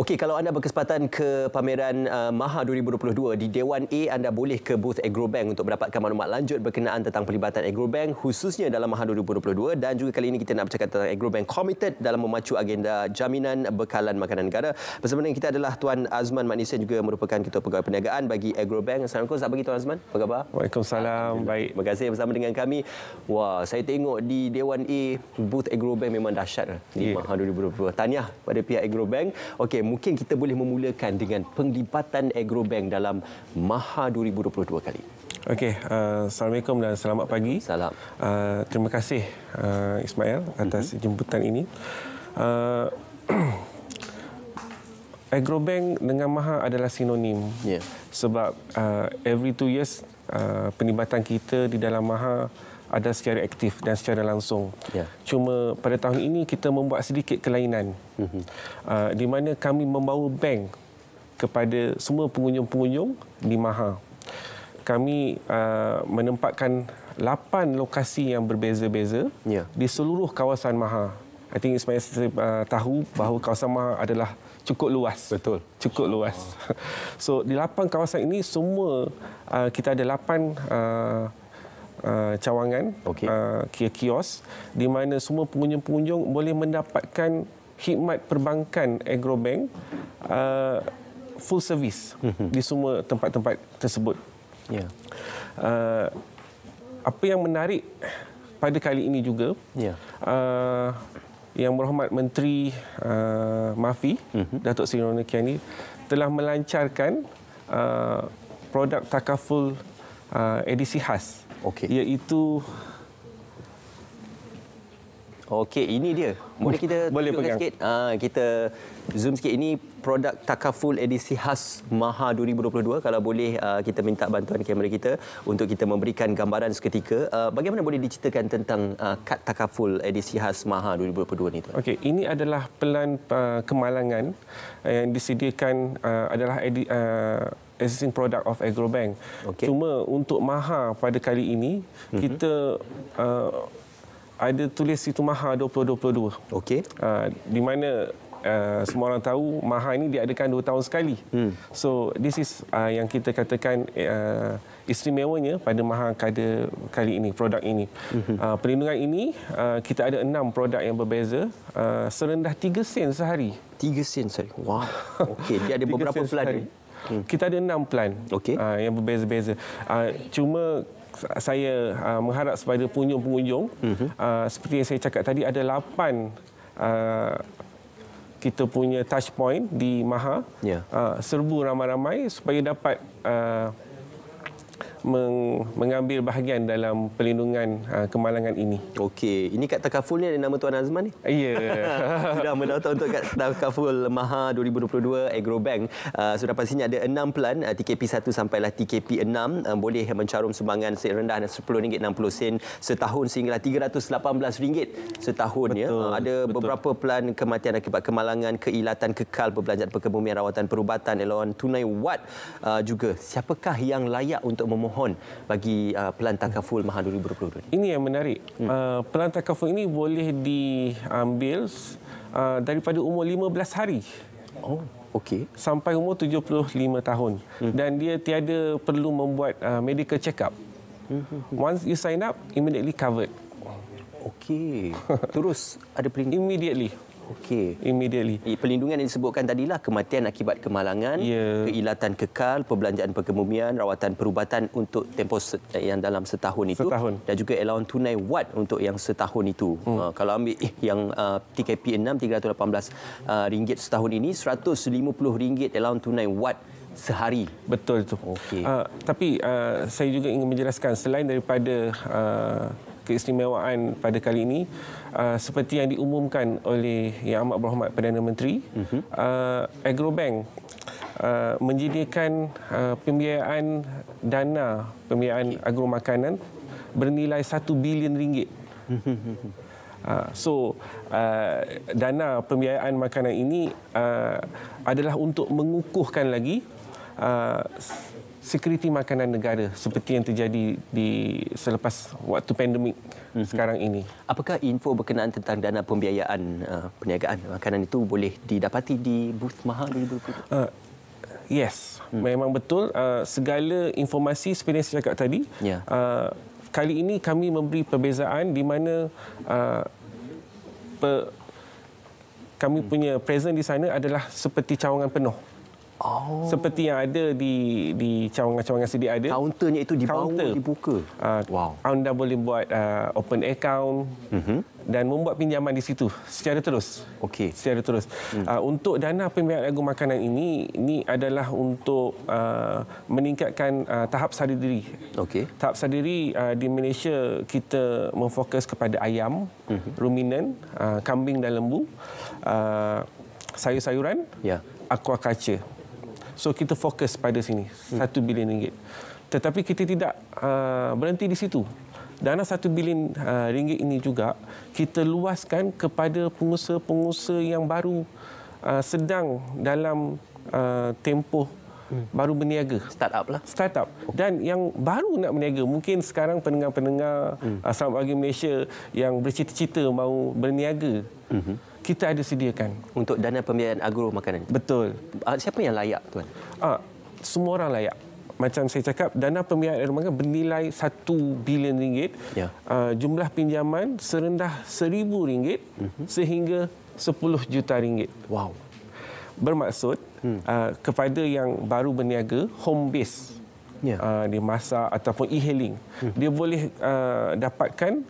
Okey, kalau anda berkesempatan ke pameran uh, Maha 2022 di Dewan A, anda boleh ke booth Agrobank untuk mendapatkan maklumat lanjut berkenaan tentang pelibatan Agrobank khususnya dalam Maha 2022 dan juga kali ini kita nak bercakap tentang Agrobank committed dalam memacu agenda jaminan bekalan makanan negara. Bersama dengan kita adalah Tuan Azman Manisa juga merupakan Ketua Pegawai Perniagaan bagi Agrobank. Assalamualaikum, selamat pagi Tuan Azman. Apa khabar? Waalaikumsalam. Baik. Terima kasih bersama dengan kami. Wah, saya tengok di Dewan A booth Agrobank memang dahsyat lah di yeah. Maha 2022. Tahniah pada pihak Agrobank. Okey, mungkin kita boleh memulakan dengan penglibatan Agrobank dalam Maha 2022 kali. Okey, uh, assalamualaikum dan selamat pagi. Salam. Uh, terima kasih uh, Ismail atas mm-hmm. jemputan ini. Uh, Agrobank dengan Maha adalah sinonim. Yeah. Sebab uh, every two years uh, penibatan kita di dalam Maha ada secara aktif dan secara langsung. Ya. Cuma pada tahun ini kita membuat sedikit kelainan uh, di mana kami membawa bank kepada semua pengunjung-pengunjung di Maha. Kami uh, menempatkan 8 lokasi yang berbeza-beza ya. di seluruh kawasan Maha. I think sebenarnya saya uh, tahu bahawa kawasan Maha adalah cukup luas. Betul. Cukup luas. So di 8 kawasan ini semua uh, kita ada 8 uh, uh, cawangan okay. uh, kios di mana semua pengunjung-pengunjung boleh mendapatkan khidmat perbankan Agrobank uh, full service mhm. di semua tempat-tempat tersebut. Yeah. Uh, apa yang menarik pada kali ini juga yeah. uh, yang berhormat Menteri uh, Mafi mm-hmm. Datuk Seri Ronald Kiani telah melancarkan uh, produk takaful uh, ah, edisi khas. Okey. Iaitu Okey, ini dia. Boleh kita Boleh tunjukkan pegang. sikit? Uh, kita zoom sikit. Ini produk Takaful edisi khas Maha 2022. Kalau boleh uh, kita minta bantuan kamera kita untuk kita memberikan gambaran seketika. Uh, bagaimana boleh diceritakan tentang uh, kad Takaful edisi khas Maha 2022 ini? Okey, ini adalah pelan uh, kemalangan yang disediakan uh, adalah edi, uh, existing product of Agrobank. Okay. Cuma untuk Maha pada kali ini mm-hmm. kita uh, ada tulis situ Maha 2022. Okey. Uh, di mana Uh, semua orang tahu Maha ini diadakan dua tahun sekali. Hmm. So this is uh, yang kita katakan uh, istimewanya pada Maha kada kali ini produk ini. Mhm. Uh, perlindungan ini uh, kita ada enam produk yang berbeza uh, serendah tiga sen sehari. 3 sen sehari. Wah. Okey, dia ada beberapa pelan. Hmm. Kita ada enam plan okay. uh, ah, yang berbeza-beza. Uh, cuma saya uh, mengharap kepada pengunjung-pengunjung, hmm. uh, seperti yang saya cakap tadi, ada lapan uh, kita punya touch point di Maha. Yeah. Ya. Uh, serbu ramai-ramai supaya dapat... Uh, mengambil bahagian dalam pelindungan ah, kemalangan ini. Okey, ini kat takaful ni ada nama Tuan Azman ni? Ya. Yeah. sudah mendaftar untuk kat takaful Maha 2022 Agrobank. Sudah pastinya ada 6 pelan ah, TKP 1 sampailah TKP 6 ah, boleh mencarum sumbangan serendah RM10.60 setahun sehinggalah RM318 setahun ya. betul, ya. Ada betul. beberapa pelan kematian akibat kemalangan, keilatan kekal perbelanjaan perkebumian rawatan perubatan elawan tunai wad juga. Siapakah yang layak untuk memohon mohon bagi uh, Pelan Takaful Mahal 2022? Ini yang menarik. Hmm. Uh, Pelan Takaful ini boleh diambil uh, daripada umur 15 hari. Oh, okey. Sampai umur 75 tahun. Hmm. Dan dia tiada perlu membuat uh, medical check-up. Hmm. Once you sign up, immediately covered. Okey. Terus ada perlindungan? Immediately. Okey. Immediately. Pelindungan yang disebutkan tadilah kematian akibat kemalangan, yeah. keilatan kekal, perbelanjaan perkemumian, rawatan perubatan untuk tempoh eh, yang dalam setahun itu setahun. dan juga allowance tunai wad untuk yang setahun itu. Hmm. Uh, kalau ambil eh, yang uh, TKP 6 RM318 uh, ringgit setahun ini RM150 allowance tunai wad sehari. Betul tu. Okey. Uh, tapi uh, saya juga ingin menjelaskan selain daripada uh, keistimewaan pada kali ini uh, seperti yang diumumkan oleh Yang Amat Berhormat Perdana Menteri mhm. uh, Agrobank uh, menyediakan uh, pembiayaan dana pembiayaan agro makanan bernilai 1 bilion ringgit uh, So, uh, dana pembiayaan makanan ini uh, adalah untuk mengukuhkan lagi sekuriti makanan negara seperti yang terjadi di selepas waktu pandemik hmm. sekarang ini. Apakah info berkenaan tentang dana pembiayaan uh, perniagaan makanan itu boleh didapati di booth Maha 2020? Uh, yes, hmm. memang betul. Uh, segala informasi seperti yang saya cakap tadi, yeah. uh, kali ini kami memberi perbezaan di mana uh, kami hmm. punya present di sana adalah seperti cawangan penuh. Oh. Seperti yang ada di di cawangan-cawangan sedia ada. Kaunternya itu dibawa, Counter. dibuka. Uh, wow. Anda boleh buat uh, open account mm-hmm. dan membuat pinjaman di situ secara terus. Okey. Secara terus. Mm. Uh, untuk dana pembiayaan lagu makanan ini, ini adalah untuk uh, meningkatkan uh, tahap sadar diri. Okey. Tahap sadar diri uh, di Malaysia, kita memfokus kepada ayam, mm-hmm. ruminan, uh, kambing dan lembu, uh, sayur-sayuran. Ya. aquaculture. So kita fokus pada sini, RM1 hmm. bilion. Ringgit. Tetapi kita tidak uh, berhenti di situ. Dana RM1 bilion uh, ringgit ini juga kita luaskan kepada pengusaha-pengusaha yang baru uh, sedang dalam uh, tempoh hmm. baru berniaga Start up lah Start startup oh. dan yang baru nak berniaga mungkin sekarang pendengar-pendengar hmm. asal uh, bagi Malaysia yang bercita-cita mau berniaga hmm kita ada sediakan untuk dana pembiayaan agro makanan. Betul. Ah, siapa yang layak tuan? Ah, semua orang layak. Macam saya cakap dana pembiayaan agro makanan bernilai 1 bilion ringgit. Ya. Ah, jumlah pinjaman serendah 1000 ringgit uh sehingga 10 juta ringgit. Wow bermaksud hmm. uh, kepada yang baru berniaga home base yeah. uh, di masa ataupun e-hailing hmm. dia boleh uh, dapatkan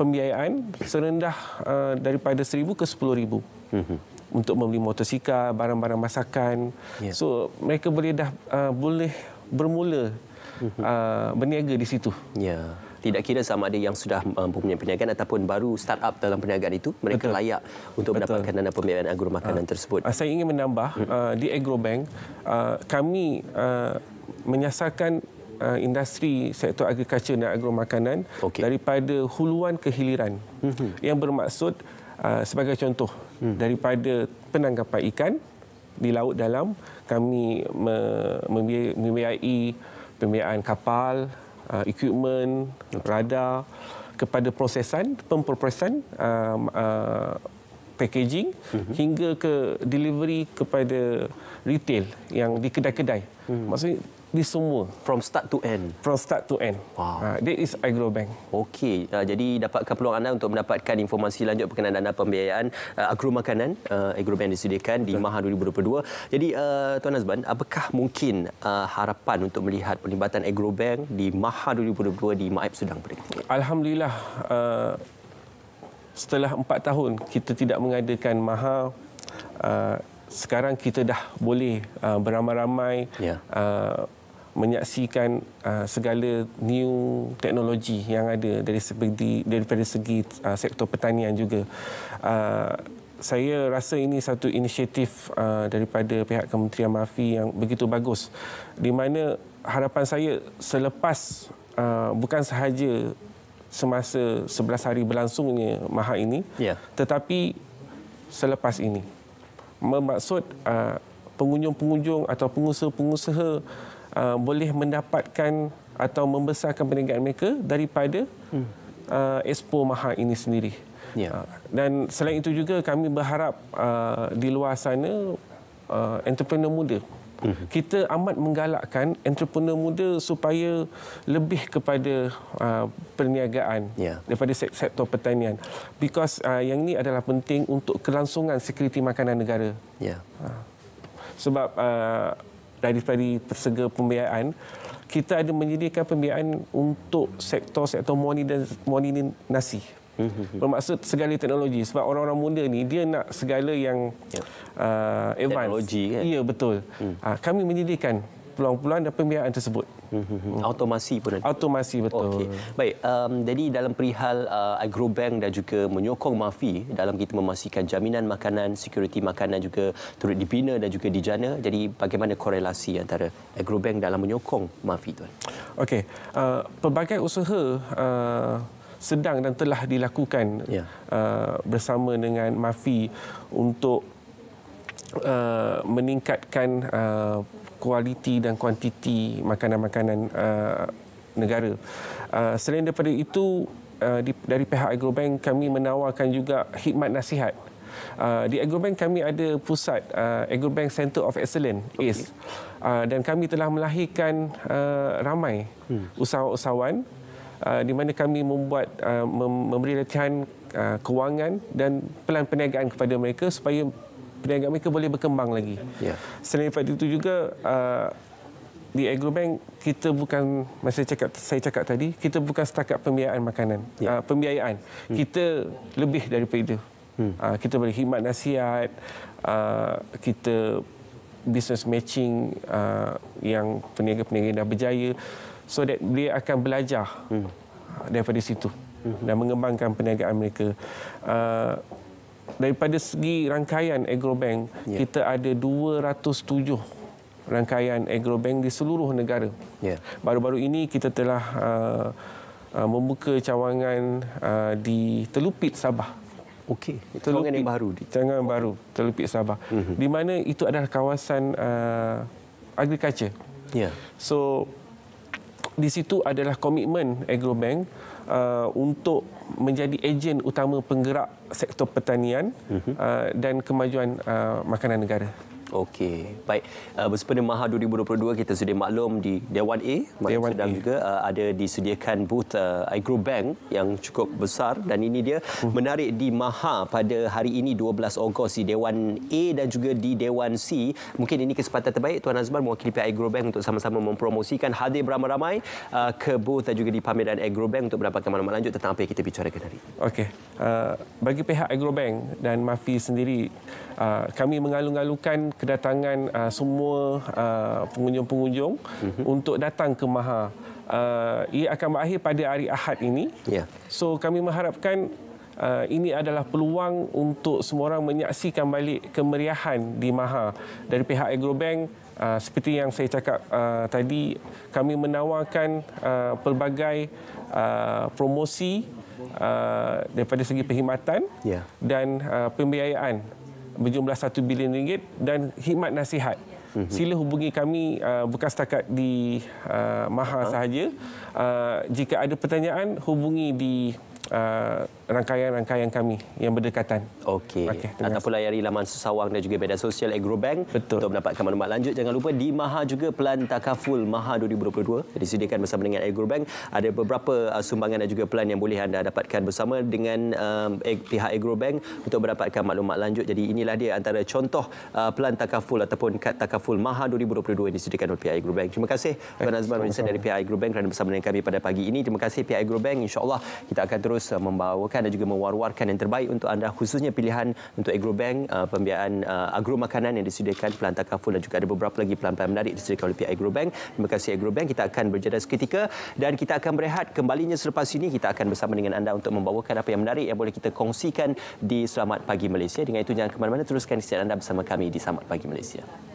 pembiayaan serendah uh, daripada 1000 ke 10000 hmm untuk membeli motosikal, barang-barang masakan. Yeah. So mereka boleh dah uh, boleh bermula hmm. uh, berniaga di situ. Ya. Yeah tidak kira sama ada yang sudah mempunyai uh, perniagaan ataupun baru start up dalam perniagaan itu mereka Betul. layak untuk Betul. mendapatkan dana pembiayaan agro makanan uh, tersebut. Ah, saya ingin menambah hmm. uh, di Agrobank uh, kami uh, menyasarkan uh, industri sektor agrikultur dan agro makanan okay. daripada huluan ke hiliran mm-hmm. yang bermaksud uh, sebagai contoh mm. daripada penangkapan ikan di laut dalam kami membiayai pembiayaan kapal uh, equipment, radar kepada prosesan, pemprosesan um, uh, uh, packaging uh mhm. -huh. hingga ke delivery kepada retail yang di kedai-kedai. Hmm. Maksudnya di semua from start to end. From start to end. Wow. Uh, that is Agrobank. Okey, uh, jadi dapatkan peluang anda untuk mendapatkan informasi lanjut berkenaan dana pembiayaan uh, agro makanan uh, Agrobank disediakan di Maha 2022. Jadi uh, Tuan Azban, apakah mungkin uh, harapan untuk melihat pelibatan Agrobank di Maha 2022 di Maib Sudang berikutnya? Alhamdulillah uh, setelah empat tahun kita tidak mengadakan maha uh, sekarang kita dah boleh uh, beramai-ramai yeah. uh, menyaksikan uh, segala new teknologi yang ada dari segi dari segi uh, sektor pertanian juga uh, saya rasa ini satu inisiatif uh, daripada pihak Kementerian Mafi yang begitu bagus di mana harapan saya selepas uh, bukan sahaja semasa 11 hari berlangsungnya maha ini ya. tetapi selepas ini bermaksud uh, pengunjung-pengunjung atau pengusaha-pengusaha uh, boleh mendapatkan atau membesarkan perniagaan mereka daripada hmm. Uh, expo maha ini sendiri ya. dan selain itu juga kami berharap di luar sana entrepreneur muda Mm-hmm. Kita amat menggalakkan entrepreneur muda supaya lebih kepada uh, perniagaan yeah. daripada sektor pertanian. Because uh, yang ini adalah penting untuk kelangsungan sekuriti makanan negara. Yeah. Ha. Uh, sebab uh, daripada persegi pembiayaan, kita ada menyediakan pembiayaan untuk sektor-sektor moni dan moni nasi. Mm-hmm. bermaksud segala teknologi sebab orang-orang muda ni dia nak segala yang yeah. uh, advance teknologi kan ya betul hmm. uh, kami menyediakan peluang-peluang dan pembiayaan tersebut mm-hmm. Hmm. Automasi pun ada. Automasi betul. Okay. Baik, um, jadi dalam perihal uh, Agrobank dan juga menyokong Mafi dalam kita memastikan jaminan makanan, security makanan juga turut dibina dan juga dijana. Jadi bagaimana korelasi antara Agrobank dalam menyokong Mafi tuan? Okey, uh, pelbagai usaha uh, sedang dan telah dilakukan ya. uh, bersama dengan MAFI untuk uh, meningkatkan uh, kualiti dan kuantiti makanan-makanan uh, negara. Uh, selain daripada itu, uh, di, dari pihak Agrobank kami menawarkan juga khidmat nasihat. Uh, di Agrobank kami ada pusat uh, Agrobank Center of Excellence okay. uh, dan kami telah melahirkan uh, ramai hmm. usahawan-usahawan uh, Uh, di mana kami membuat uh, memberi latihan uh, kewangan dan pelan perniagaan kepada mereka supaya perniagaan mereka boleh berkembang lagi. Ya. Selain daripada itu juga di Agrobank kita bukan masa cakap saya cakap tadi kita bukan setakat pembiayaan makanan ya. pembiayaan hmm. kita lebih daripada itu hmm. kita boleh khidmat nasihat kita business matching yang peniaga-peniaga dah berjaya so that dia akan belajar hmm. daripada situ hmm. dan mengembangkan perniagaan mereka uh, daripada segi rangkaian agrobank yeah. kita ada 207 rangkaian agrobank di seluruh negara. Ya. Baru-baru ini kita telah uh, uh, membuka cawangan uh, di Telupit Sabah. Okey, cawangan yang baru. Cawangan baru Telupit Sabah. Uh-huh. Di mana itu adalah kawasan uh, agriculture. Ya. So, di situ adalah komitmen Agrobank uh, untuk menjadi ejen utama penggerak sektor pertanian mhm. uh, dan kemajuan uh, makanan negara. Okey, baik. Uh, Bersepeda Maha 2022 kita sudah maklum di Dewan A, Dewan sedang A. juga uh, ada disediakan booth uh, Agrobank yang cukup besar dan ini dia oh. menarik di Maha pada hari ini 12 Ogos di Dewan A dan juga di Dewan C. Mungkin ini kesempatan terbaik Tuan Azman mewakili pihak Agrobank untuk sama-sama mempromosikan hadir beramai-ramai uh, ke booth dan juga di pameran Agrobank untuk mendapatkan maklumat lanjut tentang apa yang kita bicarakan hari ini. Okey. Uh, bagi pihak Agrobank dan Mafi sendiri uh, kami mengalung-alungkan kedatangan uh, semua uh, pengunjung-pengunjung mm-hmm. untuk datang ke Maha. Uh, ia akan berakhir pada hari Ahad ini. Yeah. So kami mengharapkan uh, ini adalah peluang untuk semua orang menyaksikan balik kemeriahan di Maha dari pihak Agrobank. Uh, seperti yang saya cakap uh, tadi, kami menawarkan uh, pelbagai uh, promosi uh, daripada segi perkhidmatan yeah. dan uh, pembiayaan berjumlah satu bilion ringgit dan hikmat nasihat. Mhm. Sila hubungi kami uh, bukan setakat di uh, Maha sahaja. Uh, jika ada pertanyaan, hubungi di uh, rangkaian-rangkaian kami yang berdekatan. Okey. Okay, pula layari laman Sesawang dan juga media sosial Agrobank Betul. untuk mendapatkan maklumat lanjut. Jangan lupa di Maha juga pelan takaful Maha 2022 Jadi disediakan bersama dengan Agrobank. Ada beberapa uh, sumbangan dan juga pelan yang boleh anda dapatkan bersama dengan uh, pihak Agrobank untuk mendapatkan maklumat lanjut. Jadi inilah dia antara contoh uh, pelan takaful ataupun kad takaful Maha 2022 yang disediakan oleh pihak Agrobank. Terima kasih Tuan Azman Rinsan dari pihak Agrobank kerana bersama dengan kami pada pagi ini. Terima kasih pihak Agrobank. InsyaAllah kita akan terus uh, membawakan mengesahkan dan juga mewar-warkan yang terbaik untuk anda khususnya pilihan untuk Agrobank uh, pembiayaan uh, agro makanan yang disediakan pelantar kaful dan juga ada beberapa lagi pelan-pelan menarik disediakan oleh pihak Agrobank terima kasih Agrobank kita akan berjeda seketika dan kita akan berehat kembalinya selepas ini kita akan bersama dengan anda untuk membawakan apa yang menarik yang boleh kita kongsikan di Selamat Pagi Malaysia dengan itu jangan ke mana-mana teruskan kesian anda bersama kami di Selamat Pagi Malaysia.